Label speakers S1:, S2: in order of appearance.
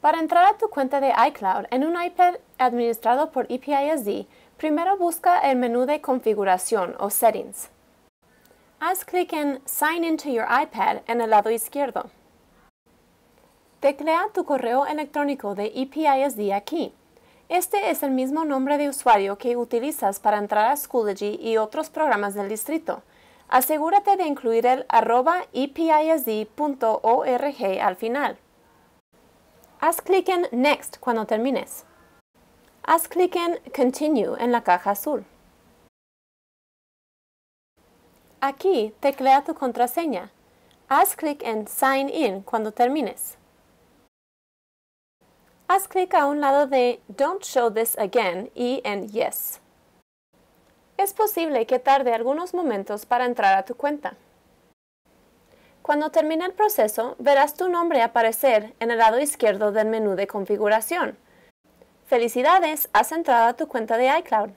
S1: Para entrar a tu cuenta de iCloud en un iPad administrado por EPISD, primero busca el menú de configuración o settings. Haz clic en Sign in to your iPad en el lado izquierdo. Teclea tu correo electrónico de EPISD aquí. Este es el mismo nombre de usuario que utilizas para entrar a Schoology y otros programas del distrito. Asegúrate de incluir el arroba episd.org al final. Haz clic en Next cuando termines. Haz clic en Continue en la caja azul. Aquí teclea tu contraseña. Haz clic en Sign In cuando termines. Haz clic a un lado de Don't Show This Again y en Yes. Es posible que tarde algunos momentos para entrar a tu cuenta. Cuando termine el proceso, verás tu nombre aparecer en el lado izquierdo del menú de configuración. ¡Felicidades! Has entrado a tu cuenta de iCloud.